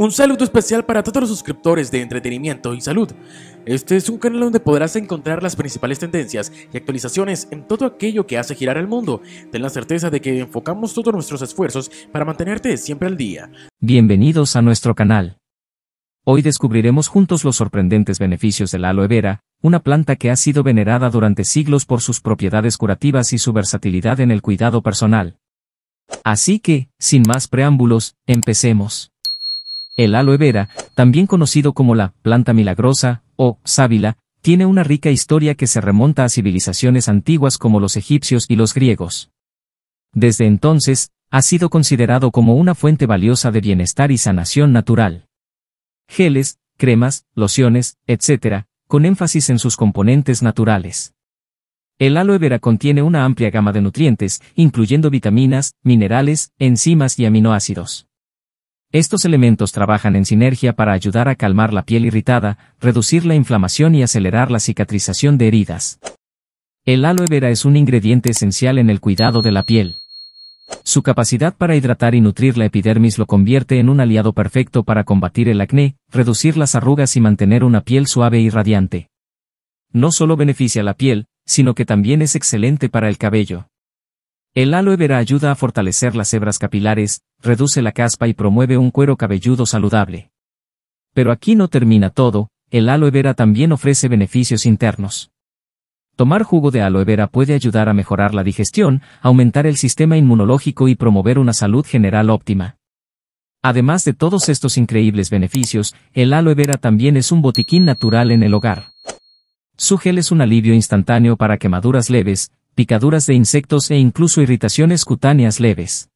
Un saludo especial para todos los suscriptores de entretenimiento y salud. Este es un canal donde podrás encontrar las principales tendencias y actualizaciones en todo aquello que hace girar el mundo. Ten la certeza de que enfocamos todos nuestros esfuerzos para mantenerte siempre al día. Bienvenidos a nuestro canal. Hoy descubriremos juntos los sorprendentes beneficios de la aloe vera, una planta que ha sido venerada durante siglos por sus propiedades curativas y su versatilidad en el cuidado personal. Así que, sin más preámbulos, empecemos. El aloe vera, también conocido como la planta milagrosa o sábila, tiene una rica historia que se remonta a civilizaciones antiguas como los egipcios y los griegos. Desde entonces, ha sido considerado como una fuente valiosa de bienestar y sanación natural. Geles, cremas, lociones, etc., con énfasis en sus componentes naturales. El aloe vera contiene una amplia gama de nutrientes, incluyendo vitaminas, minerales, enzimas y aminoácidos. Estos elementos trabajan en sinergia para ayudar a calmar la piel irritada, reducir la inflamación y acelerar la cicatrización de heridas. El aloe vera es un ingrediente esencial en el cuidado de la piel. Su capacidad para hidratar y nutrir la epidermis lo convierte en un aliado perfecto para combatir el acné, reducir las arrugas y mantener una piel suave y radiante. No solo beneficia la piel, sino que también es excelente para el cabello. El aloe vera ayuda a fortalecer las hebras capilares, reduce la caspa y promueve un cuero cabelludo saludable. Pero aquí no termina todo, el aloe vera también ofrece beneficios internos. Tomar jugo de aloe vera puede ayudar a mejorar la digestión, aumentar el sistema inmunológico y promover una salud general óptima. Además de todos estos increíbles beneficios, el aloe vera también es un botiquín natural en el hogar. Su gel es un alivio instantáneo para quemaduras leves, picaduras de insectos e incluso irritaciones cutáneas leves.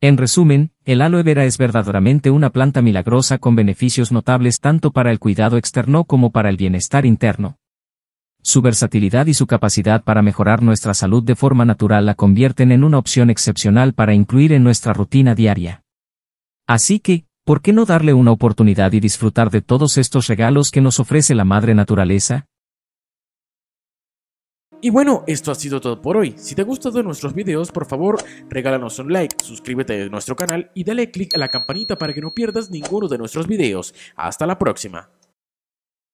En resumen, el aloe vera es verdaderamente una planta milagrosa con beneficios notables tanto para el cuidado externo como para el bienestar interno. Su versatilidad y su capacidad para mejorar nuestra salud de forma natural la convierten en una opción excepcional para incluir en nuestra rutina diaria. Así que, ¿por qué no darle una oportunidad y disfrutar de todos estos regalos que nos ofrece la madre naturaleza? Y bueno, esto ha sido todo por hoy. Si te ha gustado nuestros videos, por favor, regálanos un like, suscríbete a nuestro canal y dale click a la campanita para que no pierdas ninguno de nuestros videos. Hasta la próxima.